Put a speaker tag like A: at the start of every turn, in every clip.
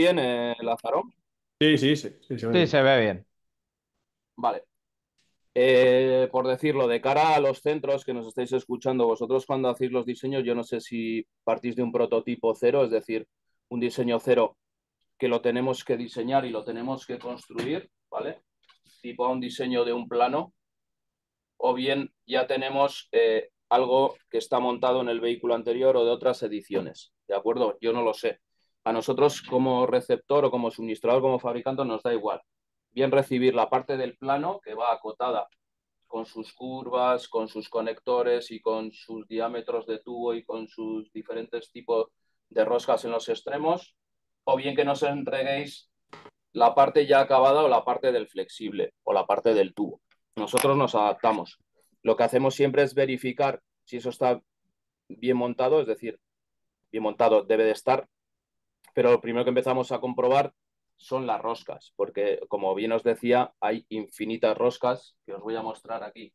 A: bien, eh, Lázaro?
B: Sí, sí, sí. Sí, se ve, bien.
A: Vale. Eh, por decirlo, de cara a los centros que nos estáis escuchando, vosotros cuando hacéis los diseños, yo no sé si partís de un prototipo cero, es decir, un diseño cero que lo tenemos que diseñar y lo tenemos que construir, ¿vale? Tipo a un diseño de un plano, o bien ya tenemos eh, algo que está montado en el vehículo anterior o de otras ediciones, ¿de acuerdo? Yo no lo sé a nosotros como receptor o como suministrador, como fabricante, nos da igual. Bien recibir la parte del plano que va acotada con sus curvas, con sus conectores y con sus diámetros de tubo y con sus diferentes tipos de roscas en los extremos, o bien que nos entreguéis la parte ya acabada o la parte del flexible o la parte del tubo. Nosotros nos adaptamos. Lo que hacemos siempre es verificar si eso está bien montado, es decir, bien montado debe de estar pero lo primero que empezamos a comprobar son las roscas, porque como bien os decía, hay infinitas roscas que os voy a mostrar aquí.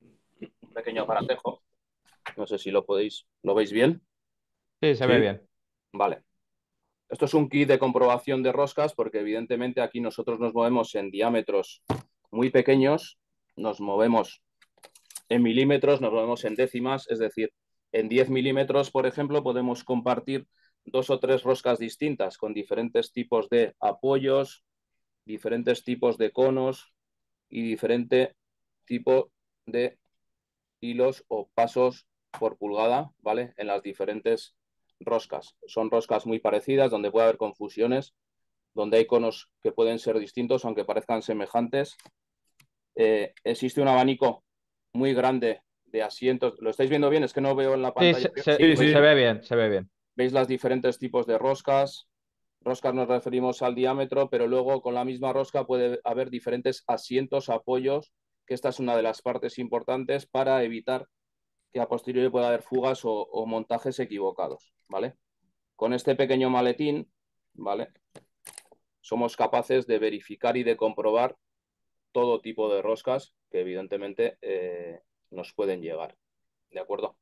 A: Un pequeño aparatejo. No sé si lo podéis, ¿lo veis bien?
B: Sí, se ve bien.
A: Vale. Esto es un kit de comprobación de roscas porque evidentemente aquí nosotros nos movemos en diámetros muy pequeños, nos movemos en milímetros, nos movemos en décimas, es decir, en 10 milímetros, por ejemplo, podemos compartir dos o tres roscas distintas con diferentes tipos de apoyos, diferentes tipos de conos y diferente tipo de hilos o pasos por pulgada, ¿vale? En las diferentes roscas. Son roscas muy parecidas donde puede haber confusiones, donde hay conos que pueden ser distintos aunque parezcan semejantes. Eh, existe un abanico muy grande de asientos. ¿Lo estáis viendo bien? Es que no veo en la pantalla. sí, se ve bien, se ve bien. Veis los diferentes tipos de roscas. Roscas nos referimos al diámetro, pero luego con la misma rosca puede haber diferentes asientos, apoyos, que esta es una de las partes importantes para evitar que a posteriori pueda haber fugas o, montajes equivocados, ¿vale? Con este pequeño maletín, ¿vale? Somos capaces de verificar y de comprobar todo tipo de roscas que evidentemente eh, nos pueden llegar, ¿de acuerdo?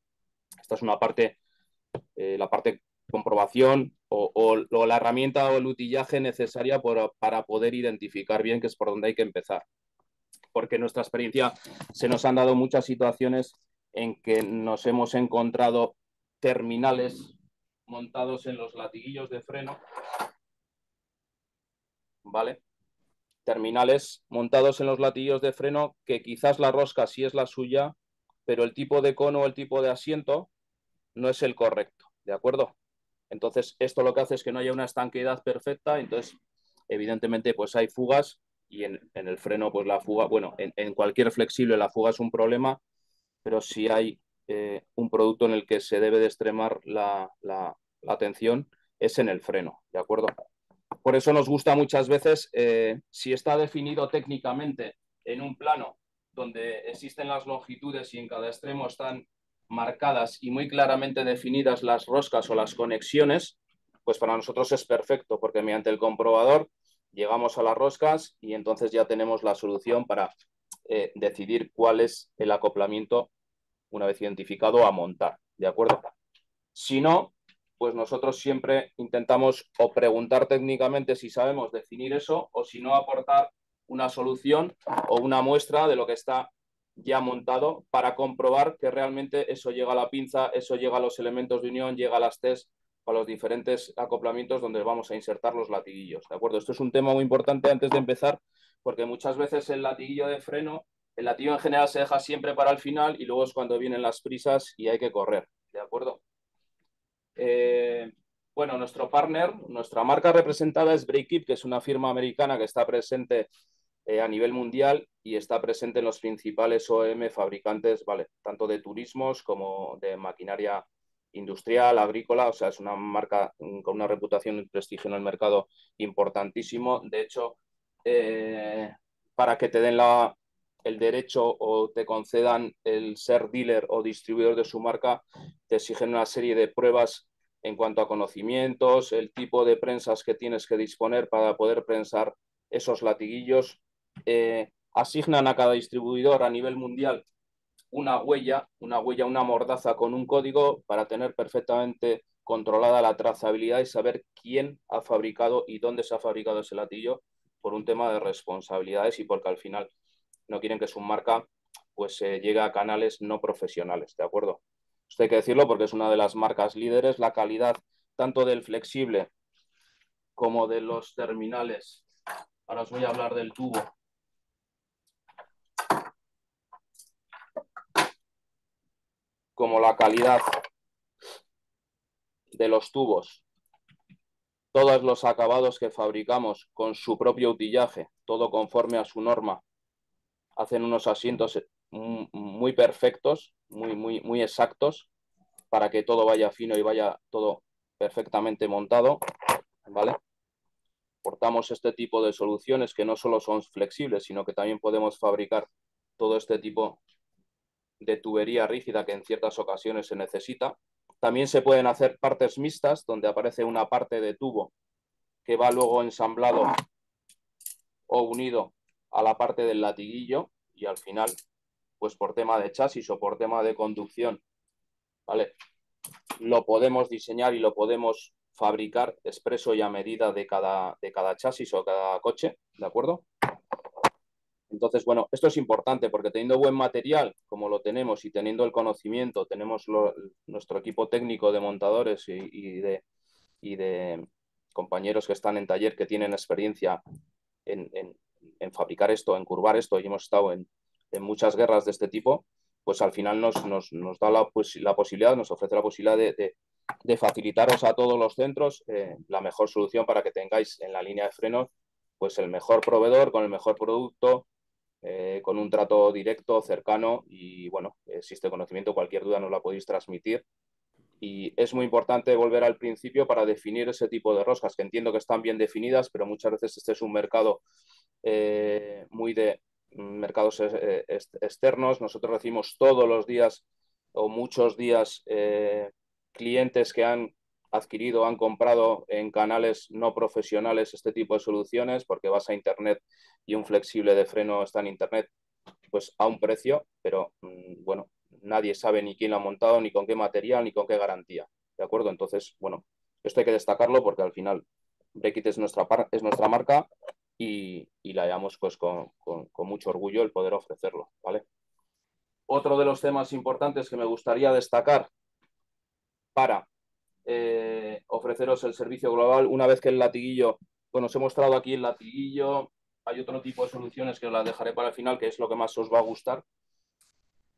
A: Esta es una parte eh, la parte de comprobación o, la herramienta o el utillaje necesaria para poder identificar bien que es por donde hay que empezar. Porque en nuestra experiencia se nos han dado muchas situaciones en que nos hemos encontrado terminales montados en los latiguillos de freno, ¿vale? Terminales montados en los latiguillos de freno que quizás la rosca sí es la suya, pero el tipo de cono o el tipo de asiento no es el correcto, ¿de acuerdo? Entonces, esto lo que hace es que no haya una estanqueidad perfecta, entonces, evidentemente, pues hay fugas y en, el freno, pues la fuga, bueno, en, cualquier flexible la fuga es un problema, pero si hay eh, un producto en el que se debe de extremar la, la, tensión, es en el freno, ¿de acuerdo? Por eso nos gusta muchas veces, eh, si está definido técnicamente en un plano donde existen las longitudes y en cada extremo están marcadas y muy claramente definidas las roscas o las conexiones, pues para nosotros es perfecto, porque mediante el comprobador llegamos a las roscas y entonces ya tenemos la solución para eh, decidir cuál es el acoplamiento una vez identificado a montar, ¿de acuerdo? Si no, pues nosotros siempre intentamos o preguntar técnicamente si sabemos definir eso o si no aportar una solución o una muestra de lo que está ya montado para comprobar que realmente eso llega a la pinza, eso llega a los elementos de unión, llega a las TES, a los diferentes acoplamientos donde vamos a insertar los latiguillos, ¿de acuerdo? Esto es un tema muy importante antes de empezar, porque muchas veces el latiguillo de freno, el latiguillo en general se deja siempre para el final y luego es cuando vienen las prisas y hay que correr, ¿de acuerdo? Eh, bueno, nuestro partner, nuestra marca representada es Breakip, que es una firma americana que está presente eh, a nivel mundial y está presente en los principales OEM fabricantes, vale, tanto de turismos como de maquinaria industrial, agrícola, o sea, es una marca mm, con una reputación y prestigio en el mercado importantísimo. De hecho, eh, para que te den el derecho o te concedan el ser dealer o distribuidor de su marca, te exigen una serie de pruebas en cuanto a conocimientos, el tipo de prensas que tienes que disponer para poder prensar esos latiguillos, eh, asignan a cada distribuidor a nivel mundial una huella, una huella, una mordaza con un código para tener perfectamente controlada la trazabilidad y saber quién ha fabricado y dónde se ha fabricado ese latillo por un tema de responsabilidades y porque al final no quieren que su marca pues eh, llegue a canales no profesionales, ¿de acuerdo? Esto hay que decirlo porque es una de las marcas líderes, la calidad tanto del flexible como de los terminales. Ahora os voy a hablar del tubo como la calidad de los tubos, todos los acabados que fabricamos con su propio utillaje, todo conforme a su norma, hacen unos asientos eh, muy perfectos, muy, muy, muy exactos, para que todo vaya fino y vaya todo perfectamente montado, ¿vale? Portamos este tipo de soluciones que no solo son flexibles, sino que también podemos fabricar todo este tipo de tubería rígida que en ciertas ocasiones se necesita. También se pueden hacer partes mixtas, donde aparece una parte de tubo que va luego ensamblado o unido a la parte del latiguillo y al final, pues por tema de chasis o por tema de conducción, ¿vale? Lo podemos diseñar y lo podemos fabricar expreso y a medida de cada, de cada chasis o cada coche, ¿de acuerdo? Entonces, bueno, esto es importante porque teniendo buen material, como lo tenemos, y teniendo el conocimiento, tenemos nuestro equipo técnico de montadores y, de, compañeros que están en taller que tienen experiencia en, fabricar esto, en curvar esto, y hemos estado en, muchas guerras de este tipo, pues al final nos, da la, posibilidad, nos ofrece la posibilidad de, facilitaros a todos los centros eh, la mejor solución para que tengáis en la línea de frenos pues el mejor proveedor con el mejor producto eh, con un trato directo, cercano y bueno, existe conocimiento, cualquier duda nos la podéis transmitir. Y es muy importante volver al principio para definir ese tipo de roscas, que entiendo que están bien definidas, pero muchas veces este es un mercado eh, muy de mm, mercados eh, externos. Nosotros recibimos todos los días o muchos días clientes que han adquirido, han comprado en canales no profesionales este tipo de soluciones, porque vas a Internet y un flexible de freno está en Internet, pues a un precio, pero mm, bueno, nadie sabe ni quién lo ha montado, ni con qué material, ni con qué garantía. ¿De acuerdo? Entonces, bueno, esto hay que destacarlo porque al final Breakit es nuestra, es nuestra marca y, la llevamos pues con, con, mucho orgullo el poder ofrecerlo, ¿vale? Otro de los temas importantes que me gustaría destacar para eh, ofreceros el servicio global una vez que el latiguillo, bueno, os he mostrado aquí el latiguillo, hay otro tipo de soluciones que os las dejaré para el final, que es lo que más os va a gustar.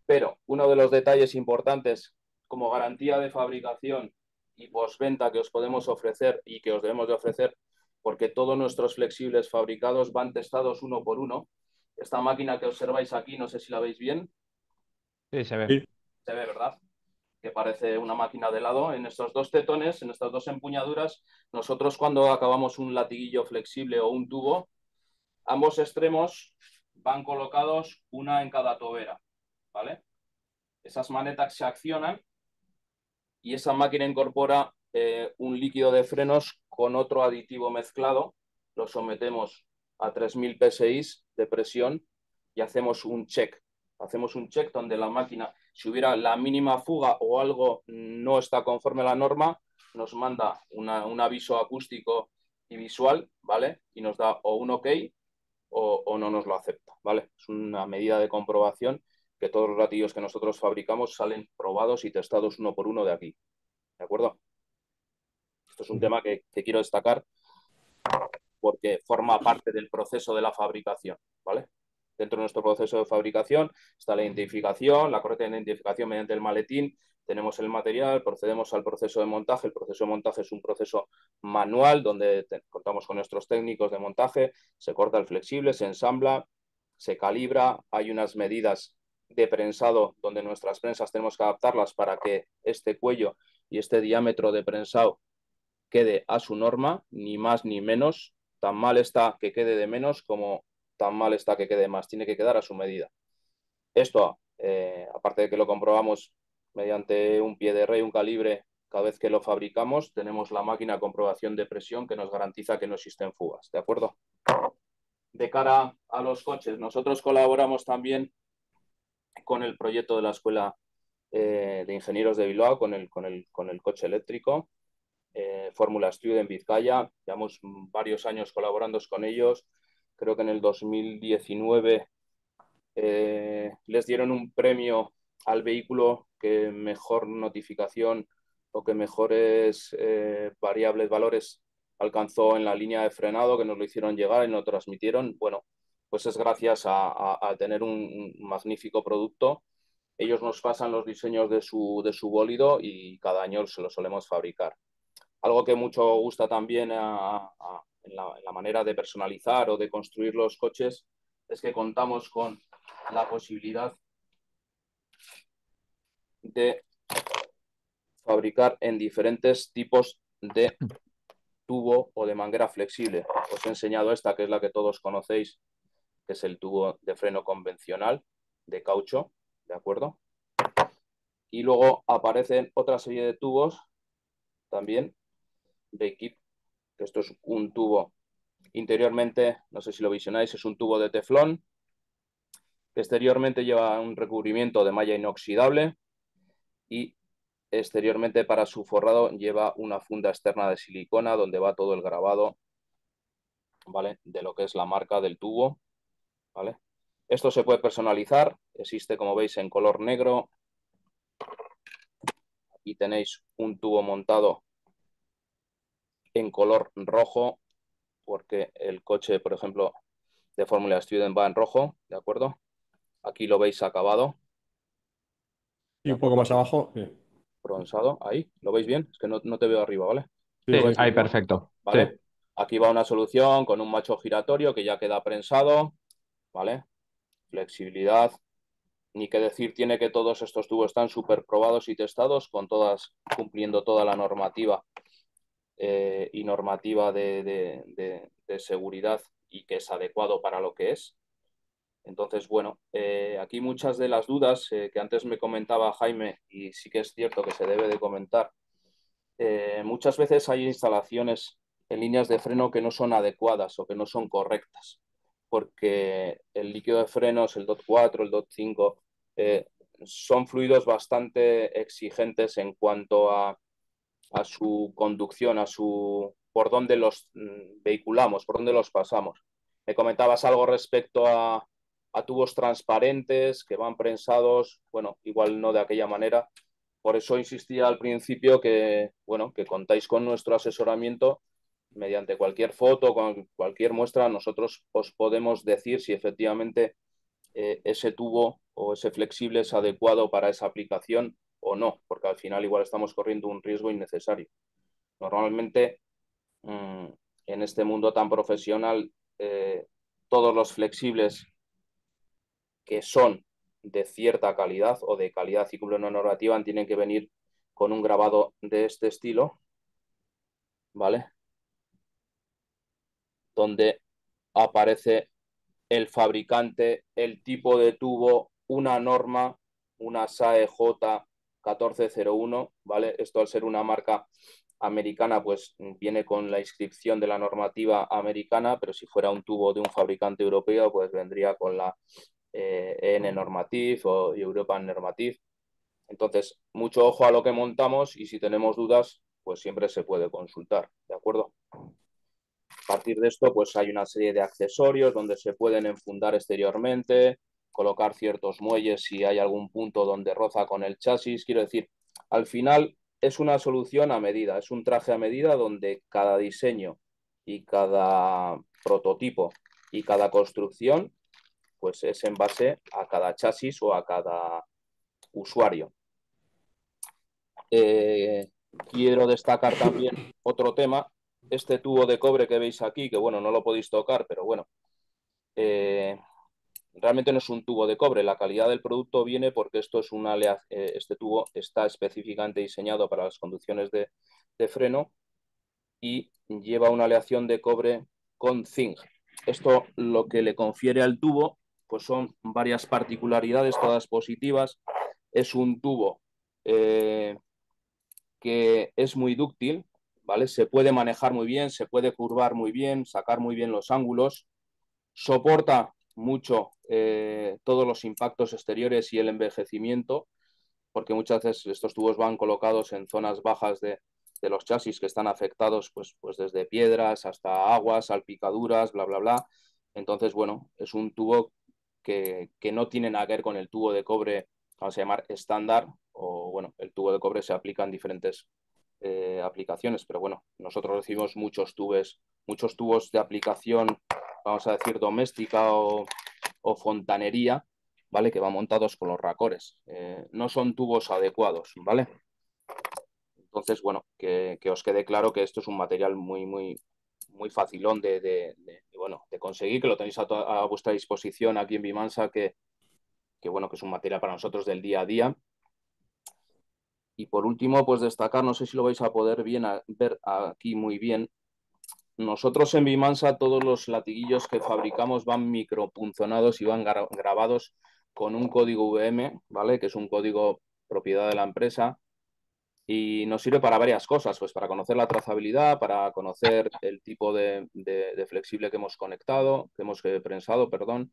A: Pero uno de los detalles importantes como garantía de fabricación y postventa que os podemos ofrecer y que os debemos de ofrecer, porque todos nuestros flexibles fabricados van testados uno por uno. Esta máquina que observáis aquí, no sé si la veis bien. Sí, se ve. Se ve, ¿verdad? que parece una máquina de helado, en estos dos tetones, en estas dos empuñaduras, nosotros cuando acabamos un latiguillo flexible o un tubo, ambos extremos van colocados una en cada tobera, ¿vale? Esas manetas se accionan y esa máquina incorpora eh, un líquido de frenos con otro aditivo mezclado, lo sometemos a 3000 psi de presión y hacemos un check hacemos un check donde la máquina, si hubiera la mínima fuga o algo no está conforme a la norma, nos manda un aviso acústico y visual, ¿vale? Y nos da o un OK o, no nos lo acepta, ¿vale? Es una medida de comprobación que todos los ratillos que nosotros fabricamos salen probados y testados uno por uno de aquí, ¿de acuerdo? Esto es un tema que quiero destacar porque forma parte del proceso de la fabricación, ¿vale? Dentro de nuestro proceso de fabricación está la identificación, la correcta identificación mediante el maletín, tenemos el material, procedemos al proceso de montaje. El proceso de montaje es un proceso manual donde contamos con nuestros técnicos de montaje, se corta el flexible, se ensambla, se calibra, hay unas medidas de prensado donde nuestras prensas tenemos que adaptarlas para que este cuello y este diámetro de prensado quede a su norma, ni más ni menos. Tan mal está que quede de menos como tan mal está que quede más, tiene que quedar a su medida. Esto, eh, aparte de que lo comprobamos mediante un pie de rey, un calibre, cada vez que lo fabricamos, tenemos la máquina de comprobación de presión que nos garantiza que no existen fugas, ¿de acuerdo? De cara a los coches, nosotros colaboramos también con el proyecto de la Escuela eh, de Ingenieros de Bilbao, con el, coche eléctrico, eh, Fórmula Student en Vizcaya. Llevamos varios años colaborando con ellos creo que en el 2019 eh, les dieron un premio al vehículo que mejor notificación o que mejores eh, variables, valores alcanzó en la línea de frenado, que nos lo hicieron llegar y nos transmitieron. Bueno, pues es gracias a, tener un magnífico producto. Ellos nos pasan los diseños de su, de bólido y cada año se lo solemos fabricar. Algo que mucho gusta también a en la, manera de personalizar o de construir los coches es que contamos con la posibilidad de fabricar en diferentes tipos de tubo o de manguera flexible. Os he enseñado esta, que es la que todos conocéis, que es el tubo de freno convencional de caucho, ¿de acuerdo? Y luego aparecen otra serie de tubos también de, equipo esto es un tubo interiormente, no sé si lo visionáis, es un tubo de teflón, exteriormente lleva un recubrimiento de malla inoxidable y exteriormente para su forrado lleva una funda externa de silicona donde va todo el grabado ¿vale? de lo que es la marca del tubo. ¿vale? Esto se puede personalizar, existe como veis en color negro. Aquí tenéis un tubo montado en color rojo, porque el coche, por ejemplo, de Fórmula Student va en rojo, ¿de acuerdo? Aquí lo veis acabado.
C: Y un poco más abajo. Sí.
A: ahí, ¿lo veis bien? Es que no, te veo arriba, ¿vale? Sí, ahí,
B: perfecto.
A: ¿Vale? Aquí va una solución con un macho giratorio que ya queda prensado, ¿vale? Flexibilidad, ni que decir tiene que todos estos tubos están súper probados y testados, con todas, cumpliendo toda la normativa eh, y normativa de, seguridad y que es adecuado para lo que es. Entonces, bueno, eh, aquí muchas de las dudas eh, que antes me comentaba Jaime, y sí que es cierto que se debe de comentar, muchas veces hay instalaciones en líneas de freno que no son adecuadas o que no son correctas, porque el líquido de frenos, el DOT 4, el DOT 5, son fluidos bastante exigentes en cuanto a a su conducción, a su por dónde los mm, vehiculamos, por dónde los pasamos. Me comentabas algo respecto a, tubos transparentes que van prensados, bueno, igual no de aquella manera. Por eso insistía al principio que, bueno, que contáis con nuestro asesoramiento mediante cualquier foto, con cualquier muestra, nosotros os podemos decir si efectivamente eh, ese tubo o ese flexible es adecuado para esa aplicación no, porque al final igual estamos corriendo un riesgo innecesario. Normalmente mm, en este mundo tan profesional, eh, todos los flexibles que son de cierta calidad o de calidad y cumplen una normativa tienen que venir con un grabado de este estilo, ¿vale? Donde aparece el fabricante, el tipo de tubo, una norma, una SAEJ, 1401, ¿vale? Esto al ser una marca americana, pues mm, viene con la inscripción de la normativa americana, pero si fuera un tubo de un fabricante europeo, pues vendría con la eh, n EN Normative o European Normative. Entonces, mucho ojo a lo que montamos y si tenemos dudas, pues siempre se puede consultar, ¿de acuerdo? A partir de esto, pues hay una serie de accesorios donde se pueden enfundar exteriormente, colocar ciertos muelles si hay algún punto donde roza con el chasis. Quiero decir, al final es una solución a medida, es un traje a medida donde cada diseño y cada prototipo y cada construcción pues es en base a cada chasis o a cada usuario. Eh, quiero destacar también otro tema, este tubo de cobre que veis aquí, que bueno, no lo podéis tocar, pero bueno, eh, realmente no es un tubo de cobre, la calidad del producto viene porque esto es una, eh, este tubo está específicamente diseñado para las conducciones de, freno y lleva una aleación de cobre con zinc. Esto lo que le confiere al tubo pues son varias particularidades, todas positivas. Es un tubo eh, que es muy dúctil, ¿vale? Se puede manejar muy bien, se puede curvar muy bien, sacar muy bien los ángulos, soporta mucho eh, todos los impactos exteriores y el envejecimiento, porque muchas veces estos tubos van colocados en zonas bajas de, los chasis que están afectados pues, pues desde piedras hasta aguas, salpicaduras, bla, bla, bla. Entonces, bueno, es un tubo que, no tiene nada que ver con el tubo de cobre, vamos a llamar estándar, o bueno, el tubo de cobre se aplica en diferentes eh, aplicaciones, pero bueno, nosotros recibimos muchos tubes, muchos tubos de aplicación, vamos a decir, doméstica o o fontanería, ¿vale? Que va montados con los racores. Eh, no son tubos adecuados, ¿vale? Entonces, bueno, que, os quede claro que esto es un material muy, muy, muy facilón de, de, conseguir, que lo tenéis a, vuestra disposición aquí en Bimansa, que, que, bueno, que es un material para nosotros del día a día. Y por último, pues destacar, no sé si lo vais a poder bien ver aquí muy bien, nosotros en Bimansa todos los latiguillos que fabricamos van micropunzonados y van grabados con un código VM, ¿vale? Que es un código propiedad de la empresa y nos sirve para varias cosas, pues para conocer la trazabilidad, para conocer el tipo de, flexible que hemos conectado, que hemos eh, prensado, perdón,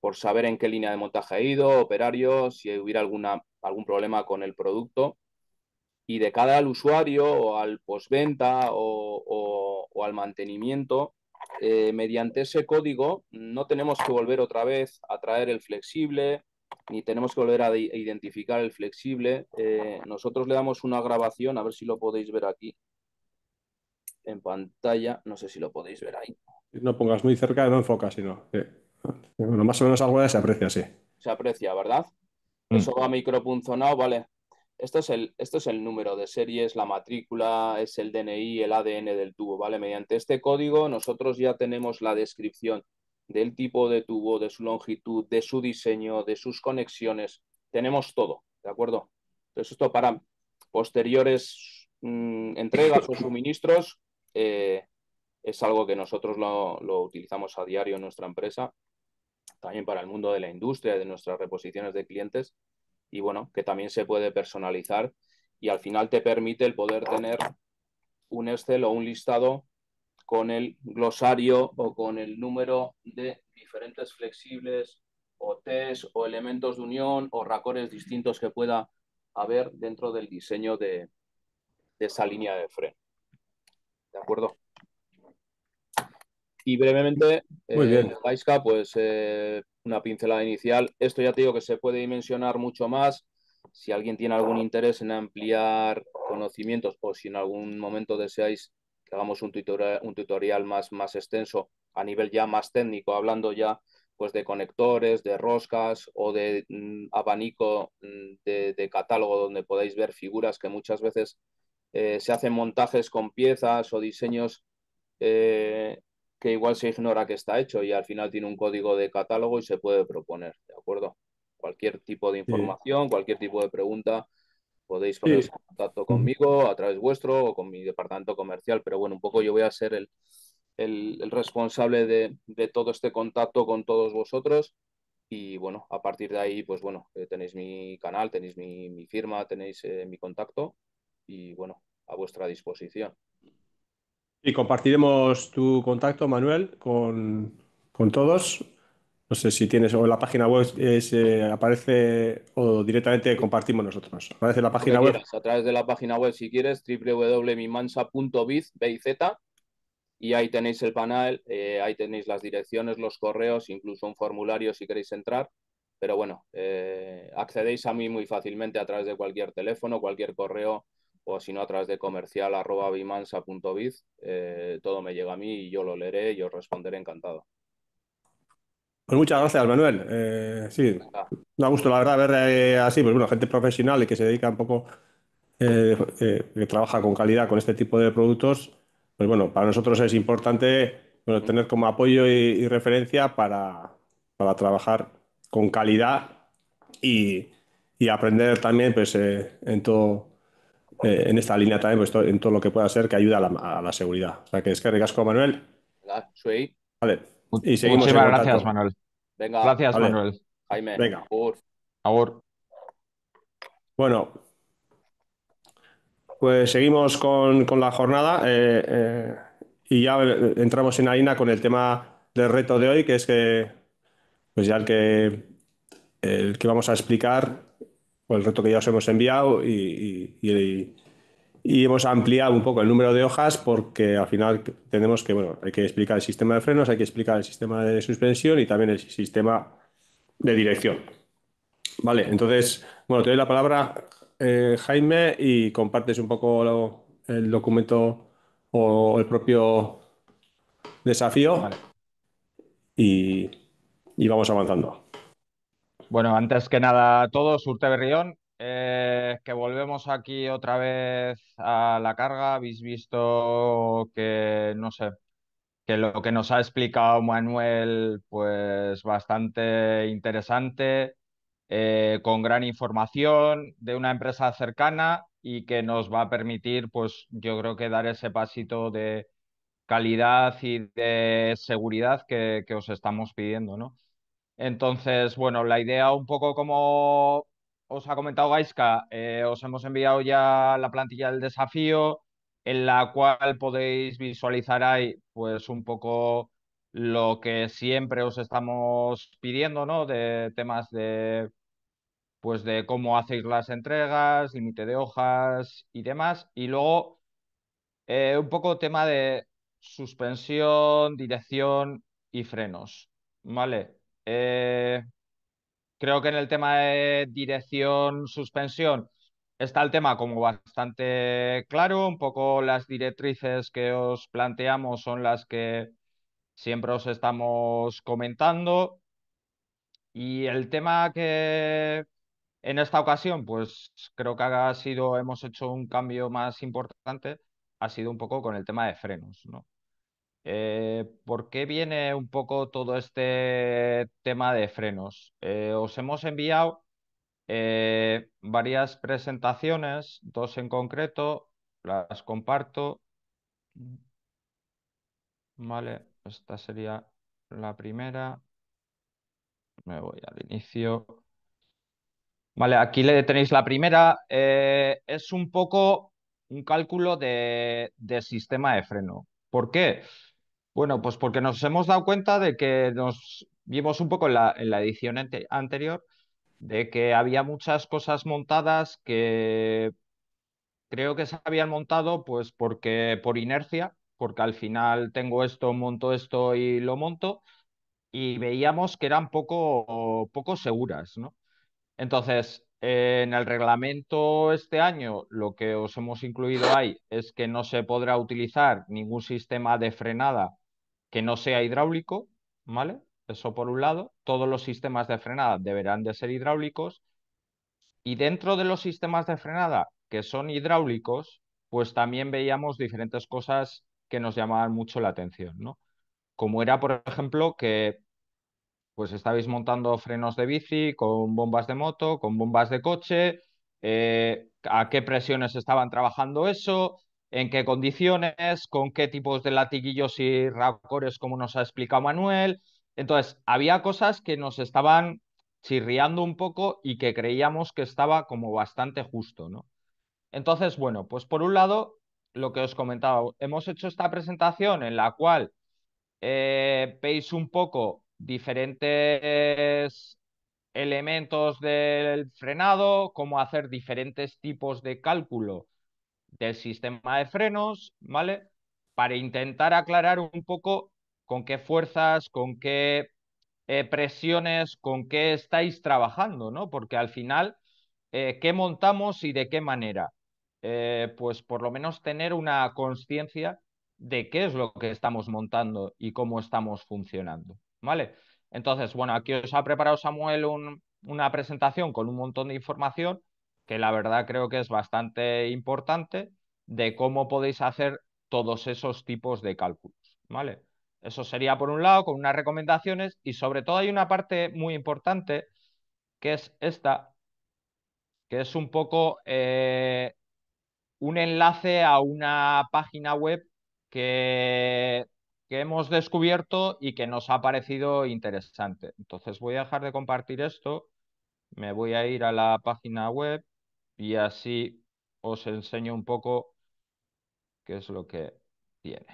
A: por saber en qué línea de montaje ha ido, operario, si hubiera alguna, algún problema con el producto. Y de cada al usuario o al postventa o o al mantenimiento, eh, mediante ese código no tenemos que volver otra vez a traer el flexible, ni tenemos que volver a identificar el flexible. Eh, nosotros le damos una grabación, a ver si lo podéis ver aquí en pantalla. No sé si lo podéis ver ahí.
C: No pongas muy cerca, no enfoca, sino. Bueno, más o menos algo se aprecia, sí.
A: Se aprecia, ¿verdad? Mm. Eso va micropunzonado, vale. Esto es, el, número de series, la matrícula, es el DNI, el ADN del tubo, ¿vale? Mediante este código nosotros ya tenemos la descripción del tipo de tubo, de su longitud, de su diseño, de sus conexiones, tenemos todo, ¿de acuerdo? Entonces esto para posteriores mm, entregas o suministros eh, es algo que nosotros lo, lo utilizamos a diario en nuestra empresa, también para el mundo de la industria, de nuestras reposiciones de clientes y bueno, que también se puede personalizar y al final te permite el poder tener un Excel o un listado con el glosario o con el número de diferentes flexibles o test o elementos de unión o racores distintos que pueda haber dentro del diseño de, esa línea de freno. ¿De acuerdo? Y brevemente, eh, pues eh, una pincelada inicial. Esto ya te digo que se puede dimensionar mucho más. Si alguien tiene algún interés en ampliar conocimientos o si en algún momento deseáis que hagamos un tutorial, un tutorial más, más extenso a nivel ya más técnico, hablando ya pues de conectores, de roscas o de mm, abanico mm, de, catálogo donde podáis ver figuras que muchas veces eh, se hacen montajes con piezas o diseños eh, que igual se ignora que está hecho y al final tiene un código de catálogo y se puede proponer, ¿de acuerdo? Cualquier tipo de información, cualquier tipo de pregunta, podéis poner en contacto mm. conmigo a través vuestro o con mi departamento comercial, pero bueno, un poco yo voy a ser el, responsable de, todo este contacto con todos vosotros y bueno, a partir de ahí, pues bueno, eh, tenéis mi canal, tenéis mi, firma, tenéis eh, mi contacto y bueno, a vuestra disposición.
C: Y compartiremos tu contacto, Manuel, con, todos. No sé si tienes o la página web eh, aparece o directamente compartimos nosotros. Aparece la página web.
A: a través de la página web, si quieres, www.mimansa.biz, y ahí tenéis el panel, eh, ahí tenéis las direcciones, los correos, incluso un formulario si queréis entrar. Pero bueno, eh, accedéis a mí muy fácilmente a través de cualquier teléfono, cualquier correo o si no a través de comercial arroba eh, todo me llega a mí y yo lo leeré y os responderé encantado.
C: Pues muchas gracias, Manuel. Eh, sí, me da gusto, la verdad, ver eh, así, pues bueno, gente profesional y que se dedica un poco, que trabaja con calidad con este tipo de productos, pues bueno, para nosotros es importante mm. tener como apoyo y, referencia para, trabajar con calidad y, y aprender también pues, en todo eh, en esta línea también, pues en todo lo que pueda ser que ayuda a la, seguridad. O sea, que es que ricasco, Manuel. Hola, Vale. Y seguimos. Muchas gracias, Manuel.
A: Venga. Gracias, Manuel. Jaime. Venga. Por
C: favor. Bueno, pues seguimos con, con la jornada eh, eh, y ya entramos en la con el tema del reto de hoy, que es que, pues ya que, el que vamos a explicar el reto que ya os hemos enviado y, hemos ampliado un poco el número de hojas porque al final tenemos que, bueno, hay que explicar el sistema de frenos, hay que explicar el sistema de suspensión y también el sistema de dirección. Vale, entonces, bueno, te doy la palabra, eh, Jaime, y compartes un poco el documento o el propio desafío y vamos avanzando.
B: Bueno, antes que nada a todos, Urte Berrión, eh, que volvemos aquí otra vez a la carga. Habéis visto que, no sé, que lo que nos ha explicado Manuel, pues bastante interesante, eh, con gran información de una empresa cercana y que nos va a permitir, pues yo creo que dar ese pasito de calidad y de seguridad que, que os estamos pidiendo, ¿no? Entonces, bueno, la idea un poco como os ha comentado Gaiska, eh, os hemos enviado ya la plantilla del desafío, en la cual podéis visualizar ahí pues un poco lo que siempre os estamos pidiendo, ¿no? De temas de pues de cómo hacéis las entregas, límite de hojas y demás. Y luego eh, un poco tema de suspensión, dirección y frenos. ¿Vale? Eh, creo que en el tema de dirección, suspensión, está el tema como bastante claro. Un poco las directrices que os planteamos son las que siempre os estamos comentando. Y el tema que en esta ocasión, pues creo que ha sido, hemos hecho un cambio más importante, ha sido un poco con el tema de frenos, ¿no? Eh, ¿Por qué viene un poco todo este tema de frenos? Eh, os hemos enviado eh, varias presentaciones, dos en concreto, las comparto. Vale, esta sería la primera. Me voy al inicio. Vale, aquí le tenéis la primera. es un poco un cálculo de, de sistema de freno. ¿Por qué? Bueno, pues porque nos hemos dado cuenta de que nos vimos un poco en la, edición anterior, de que había muchas cosas montadas que creo que se habían montado pues porque por inercia, porque al final tengo esto, monto esto y lo monto, y veíamos que eran poco, poco seguras, Entonces, eh, en el reglamento este año lo que os hemos incluido ahí es que no se podrá utilizar ningún sistema de frenada que no sea hidráulico, ¿vale? Eso por un lado. Todos los sistemas de frenada deberán de ser hidráulicos. Y dentro de los sistemas de frenada que son hidráulicos, pues también veíamos diferentes cosas que nos llamaban mucho la atención, ¿no? Como era, por ejemplo, que pues estabais montando frenos de bici con bombas de moto, con bombas de coche, eh, a qué presiones estaban trabajando eso, en qué condiciones, con qué tipos de latiguillos y racores, como nos ha explicado Manuel. Entonces, había cosas que nos estaban chirriando un poco y que creíamos que estaba como bastante justo, ¿no? Entonces, bueno, pues por un lado, lo que os comentaba, hemos hecho esta presentación en la cual eh, veis un poco diferentes elementos del frenado, cómo hacer diferentes tipos de cálculo del sistema de frenos, ¿vale? Para intentar aclarar un poco con qué fuerzas, con qué eh, presiones, con qué estáis trabajando, ¿no? Porque al final, eh, ¿qué montamos y de qué manera? Eh, pues por lo menos tener una conciencia de qué es lo que estamos montando y cómo estamos funcionando, ¿vale? Entonces, bueno, aquí os ha preparado Samuel una presentación con un montón de información que la verdad creo que es bastante importante, de cómo podéis hacer todos esos tipos de cálculos, ¿vale? Eso sería por un lado con unas recomendaciones y sobre todo hay una parte muy importante que es esta, que es un poco eh, un enlace a una página web que, que hemos descubierto y que nos ha parecido interesante. Entonces voy a dejar de compartir esto, me voy a ir a la página web y así os enseño un poco qué es lo que tiene.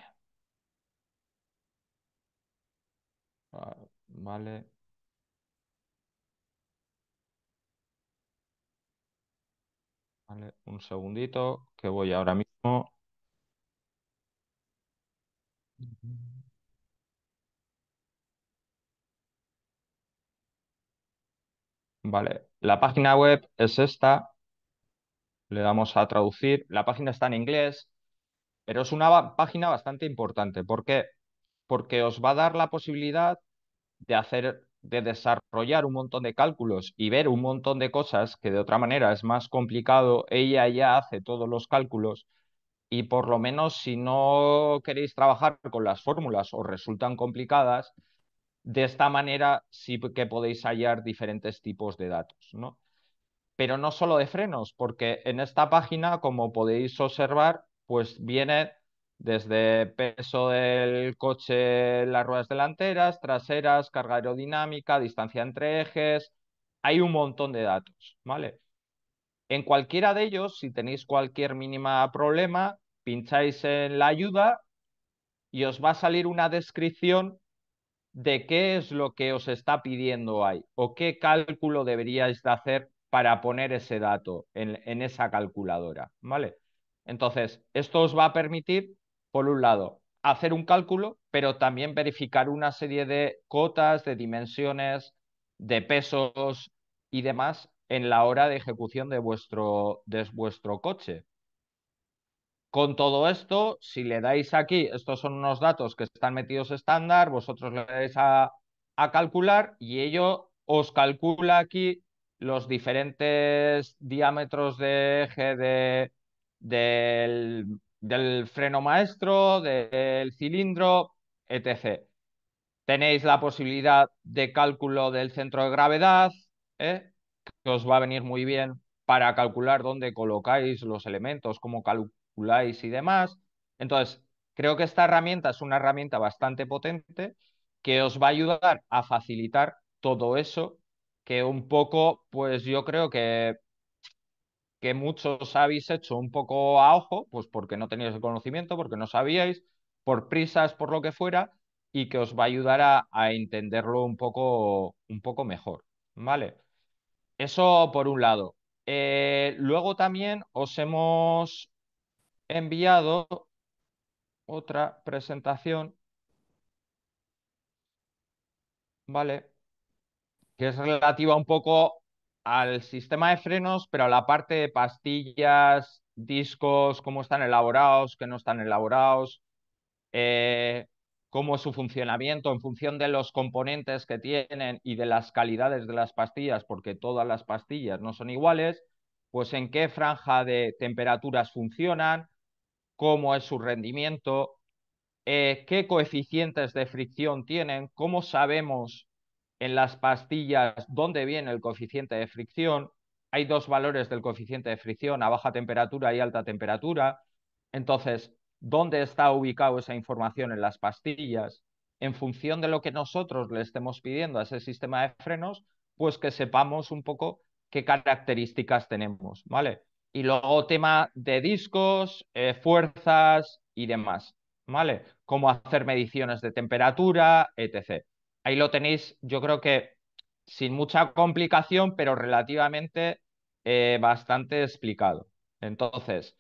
B: Ah, vale. Vale, un segundito que voy ahora mismo. Vale, la página web es esta le damos a traducir. La página está en inglés, pero es una página bastante importante. ¿Por qué? Porque os va a dar la posibilidad de hacer, de desarrollar un montón de cálculos y ver un montón de cosas que de otra manera es más complicado. Ella ya hace todos los cálculos y por lo menos si no queréis trabajar con las fórmulas o resultan complicadas, de esta manera sí que podéis hallar diferentes tipos de datos, ¿no? pero no solo de frenos, porque en esta página, como podéis observar, pues viene desde peso del coche, las ruedas delanteras, traseras, carga aerodinámica, distancia entre ejes, hay un montón de datos, ¿vale? En cualquiera de ellos, si tenéis cualquier mínima problema, pincháis en la ayuda y os va a salir una descripción de qué es lo que os está pidiendo ahí o qué cálculo deberíais de hacer para poner ese dato en, esa calculadora, ¿vale? Entonces, esto os va a permitir, por un lado, hacer un cálculo, pero también verificar una serie de cotas, de dimensiones, de pesos y demás en la hora de ejecución de vuestro, de vuestro coche. Con todo esto, si le dais aquí, estos son unos datos que están metidos estándar, vosotros le dais a, a calcular y ello os calcula aquí los diferentes diámetros de eje de, del, freno maestro, del cilindro, etc. Tenéis la posibilidad de cálculo del centro de gravedad, ¿eh? que os va a venir muy bien para calcular dónde colocáis los elementos, cómo calculáis y demás. Entonces, creo que esta herramienta es una herramienta bastante potente que os va a ayudar a facilitar todo eso que un poco, pues yo creo que, que muchos habéis hecho un poco a ojo, pues porque no teníais el conocimiento, porque no sabíais, por prisas, por lo que fuera, y que os va a ayudar a, entenderlo un poco, un poco mejor, ¿vale? Eso por un lado. Eh, luego también os hemos enviado otra presentación. Vale que es relativa un poco al sistema de frenos, pero a la parte de pastillas, discos, cómo están elaborados, qué no están elaborados, eh, cómo es su funcionamiento en función de los componentes que tienen y de las calidades de las pastillas, porque todas las pastillas no son iguales, pues en qué franja de temperaturas funcionan, cómo es su rendimiento, eh, qué coeficientes de fricción tienen, cómo sabemos en las pastillas dónde viene el coeficiente de fricción. Hay dos valores del coeficiente de fricción, a baja temperatura y alta temperatura. Entonces, ¿dónde está ubicado esa información en las pastillas? En función de lo que nosotros le estemos pidiendo a ese sistema de frenos, pues que sepamos un poco qué características tenemos, ¿vale? Y luego tema de discos, eh, fuerzas y demás, ¿vale? Cómo hacer mediciones de temperatura, etc ahí lo tenéis, yo creo que sin mucha complicación, pero relativamente eh, bastante explicado. Entonces,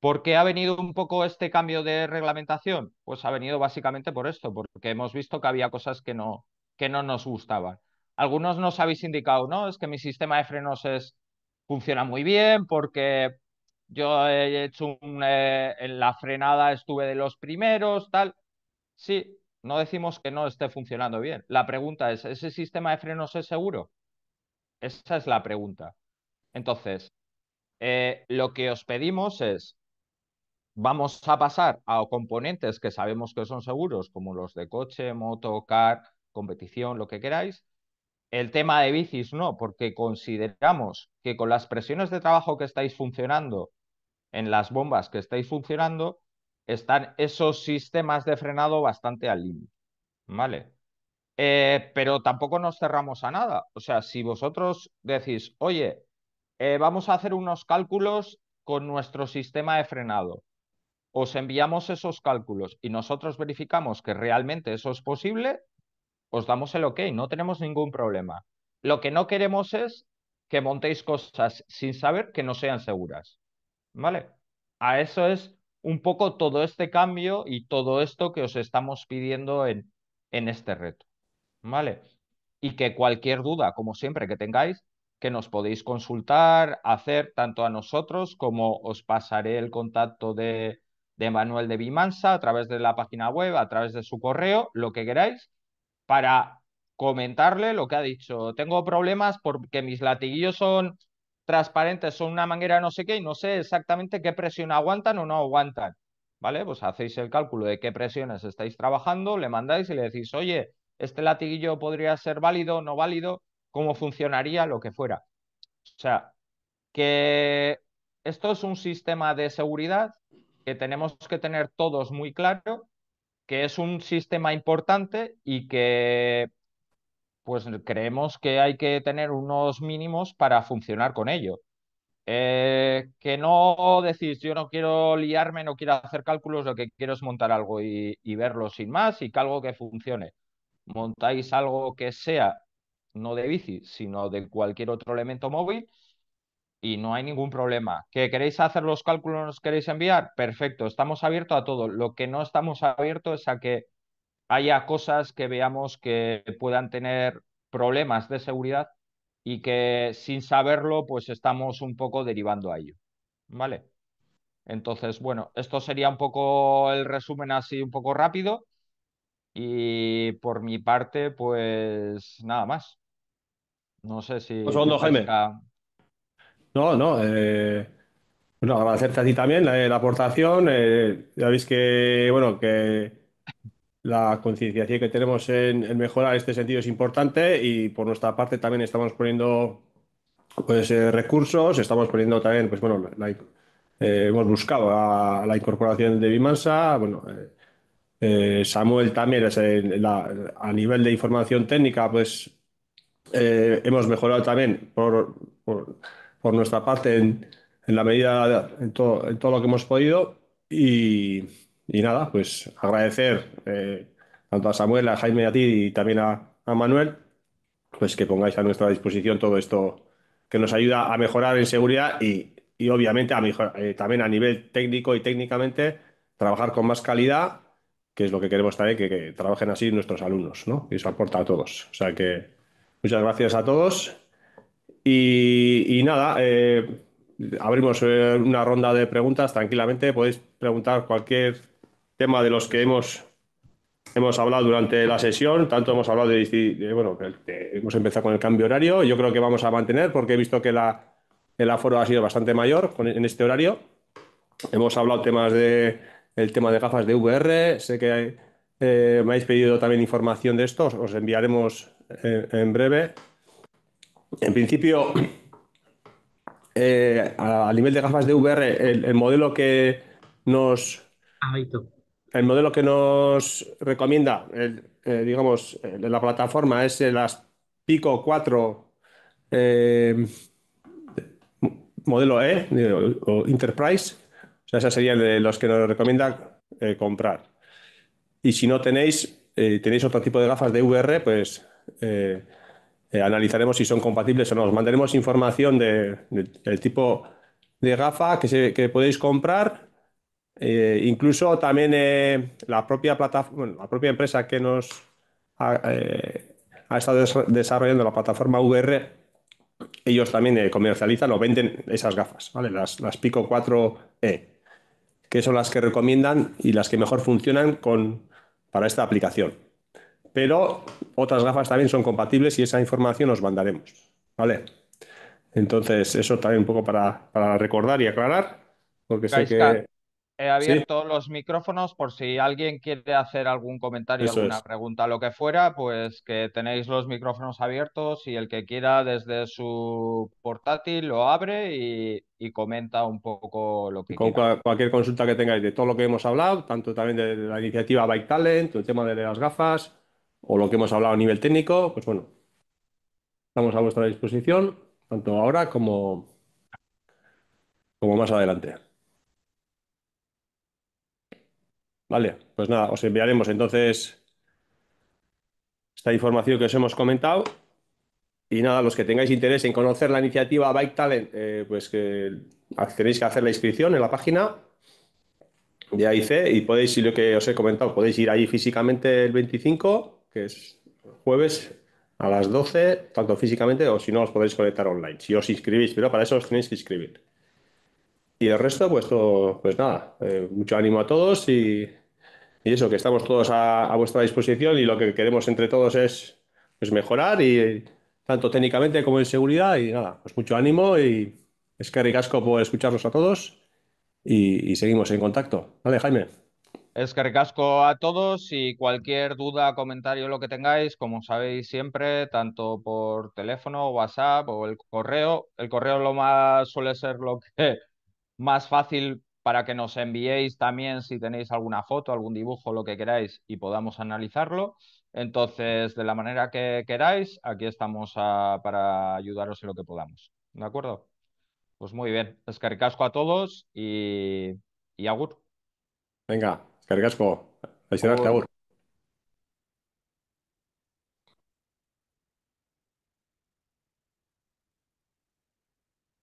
B: ¿por qué ha venido un poco este cambio de reglamentación? Pues ha venido básicamente por esto, porque hemos visto que había cosas que no, que no nos gustaban. Algunos nos habéis indicado, no, es que mi sistema de frenos es, funciona muy bien porque yo he hecho un, eh, en la frenada estuve de los primeros, tal. Sí, no decimos que no esté funcionando bien. La pregunta es, ¿ese sistema de frenos es seguro? Esa es la pregunta. Entonces, eh, lo que os pedimos es, vamos a pasar a componentes que sabemos que son seguros, como los de coche, moto, car, competición, lo que queráis. El tema de bicis no, porque consideramos que con las presiones de trabajo que estáis funcionando, en las bombas que estáis funcionando, están esos sistemas de frenado bastante al límite, ¿vale? Eh, pero tampoco nos cerramos a nada. O sea, si vosotros decís, oye, eh, vamos a hacer unos cálculos con nuestro sistema de frenado, os enviamos esos cálculos y nosotros verificamos que realmente eso es posible, os damos el ok, no tenemos ningún problema. Lo que no queremos es que montéis cosas sin saber que no sean seguras. ¿Vale? A eso es un poco todo este cambio y todo esto que os estamos pidiendo en, en este reto. ¿Vale? Y que cualquier duda, como siempre que tengáis, que nos podéis consultar, hacer tanto a nosotros como os pasaré el contacto de, de Manuel de Vimansa a través de la página web, a través de su correo, lo que queráis, para comentarle lo que ha dicho. Tengo problemas porque mis latiguillos son transparentes son una manguera no sé qué y no sé exactamente qué presión aguantan o no aguantan. ¿Vale? Pues hacéis el cálculo de qué presiones estáis trabajando, le mandáis y le decís, oye, este latiguillo podría ser válido, no válido, cómo funcionaría, lo que fuera. O sea, que esto es un sistema de seguridad que tenemos que tener todos muy claro, que es un sistema importante y que pues creemos que hay que tener unos mínimos para funcionar con ello. Eh, que no decís, yo no quiero liarme, no quiero hacer cálculos, lo que quiero es montar algo y, y verlo sin más y que algo que funcione. Montáis algo que sea no de bici, sino de cualquier otro elemento móvil y no hay ningún problema. ¿Que queréis hacer los cálculos, nos queréis enviar? Perfecto, estamos abiertos a todo. Lo que no estamos abiertos es a que haya cosas que veamos que puedan tener problemas de seguridad y que sin saberlo pues estamos un poco derivando a ello. ¿Vale? Entonces, bueno, esto sería un poco el resumen así un poco rápido. Y por mi parte, pues nada más. No sé si. segundo, Jaime.
C: No, no. Eh, bueno, agradecerte a ti también eh, la, aportación. Eh, ya veis que, bueno, que la concienciación que tenemos en, mejorar este sentido es importante y por nuestra parte también estamos poniendo pues, eh, recursos, estamos poniendo también, pues bueno, eh, hemos buscado la incorporación de Bimansa, bueno, eh, Samuel también es a nivel de información técnica, pues hemos mejorado también por, por, nuestra parte en, en, la medida, en todo, en todo lo que hemos podido y y nada, pues agradecer eh, tanto a Samuel, a Jaime, a ti y también a, Manuel, pues que pongáis a nuestra disposición todo esto que nos ayuda a mejorar en seguridad y, obviamente a eh, también a nivel técnico y técnicamente trabajar con más calidad, que es lo que queremos también, que, trabajen así nuestros alumnos, ¿no? Y eso aporta a todos. O sea que muchas gracias a todos y, nada. Eh, abrimos una ronda de preguntas tranquilamente. Podéis preguntar cualquier tema de los que hemos, hemos hablado durante la sesión, tanto hemos hablado de, bueno, hemos empezado con el cambio horario, yo creo que vamos a mantener porque he visto que la, el aforo ha sido bastante mayor en este horario. Hemos hablado temas de el tema de gafas de VR, sé que eh, me habéis pedido también información de esto. os enviaremos eh, en breve. En principio, eh, a, nivel de gafas de VR, el, el modelo que nos, el modelo que nos recomienda, eh, digamos, de eh, la plataforma es el Pico 4 eh, modelo E o, Enterprise. O sea, esos serían los que nos recomienda comprar. Y si no tenéis, tenéis otro tipo de gafas de VR, pues analizaremos si son compatibles o no. mandaremos información de, del tipo de gafa que podéis comprar eh, incluso también eh, la, propia plataforma, la propia empresa que nos ha, eh, estado desarrollando la plataforma VR, ellos también comercializan o venden esas gafas, ¿vale? Las, Pico 4E, que son las que recomiendan y las que mejor funcionan con, para esta aplicación. Pero otras gafas también son compatibles y esa información nos mandaremos, ¿vale? Entonces, eso también un poco para, para recordar y aclarar, porque sé que...
B: He abierto los micrófonos por si alguien quiere hacer algún comentario, alguna pregunta, lo que fuera, pues que tenéis los micrófonos abiertos y el que quiera desde su portátil lo abre y, comenta un poco lo que Con
C: cualquier consulta que tengáis de todo lo que hemos hablado, tanto también de la iniciativa Bike Talent, el tema de las gafas o lo que hemos hablado a nivel técnico, pues bueno, estamos a vuestra disposición, tanto ahora como, como más adelante. Vale, pues nada, os enviaremos entonces esta información que os hemos comentado. Y nada, los que tengáis interés en conocer la iniciativa Bike Talent, eh, pues que tenéis que hacer la inscripción en la página de AIC y podéis, si lo que os he comentado, podéis ir ahí físicamente el 25, que es jueves a las 12, tanto físicamente o si no os podéis conectar online, si os inscribís, pero para eso os tenéis que inscribir. Y el resto, pues, pues nada, eh, mucho ánimo a todos y y eso, que estamos todos a, vuestra disposición y lo que queremos entre todos es, mejorar, y tanto técnicamente como en seguridad. Y nada, pues mucho ánimo y es que ricasco por escucharnos a todos y, seguimos en contacto. Vale, Jaime.
B: Es que a todos y cualquier duda, comentario, lo que tengáis, como sabéis siempre, tanto por teléfono, WhatsApp o el correo. El correo lo más suele ser lo que más fácil para que nos enviéis también si tenéis alguna foto, algún dibujo, lo que queráis y podamos analizarlo. Entonces, de la manera que queráis, aquí estamos ah, para ayudaros en lo que podamos. ¿De acuerdo? Pues muy bien. Escaricasco a todos y, y agur.
C: Venga, escaricasco. Agur.